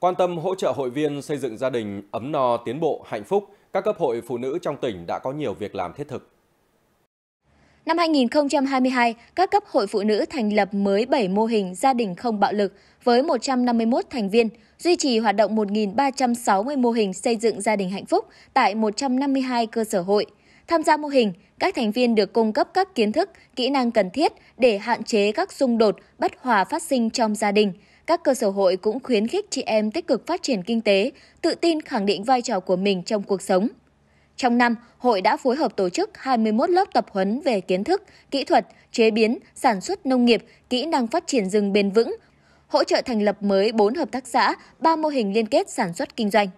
Quan tâm hỗ trợ hội viên xây dựng gia đình ấm no tiến bộ, hạnh phúc, các cấp hội phụ nữ trong tỉnh đã có nhiều việc làm thiết thực. Năm 2022, các cấp hội phụ nữ thành lập mới 7 mô hình gia đình không bạo lực với 151 thành viên, duy trì hoạt động 1.360 mô hình xây dựng gia đình hạnh phúc tại 152 cơ sở hội – Tham gia mô hình, các thành viên được cung cấp các kiến thức, kỹ năng cần thiết để hạn chế các xung đột, bất hòa phát sinh trong gia đình. Các cơ sở hội cũng khuyến khích chị em tích cực phát triển kinh tế, tự tin khẳng định vai trò của mình trong cuộc sống. Trong năm, hội đã phối hợp tổ chức 21 lớp tập huấn về kiến thức, kỹ thuật, chế biến, sản xuất nông nghiệp, kỹ năng phát triển rừng bền vững, hỗ trợ thành lập mới 4 hợp tác xã, 3 mô hình liên kết sản xuất kinh doanh.